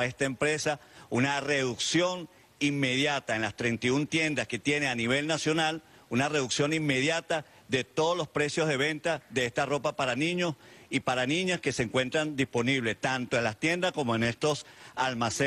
a esta empresa una reducción inmediata en las 31 tiendas que tiene a nivel nacional, una reducción inmediata de todos los precios de venta de esta ropa para niños y para niñas que se encuentran disponibles tanto en las tiendas como en estos almacenes.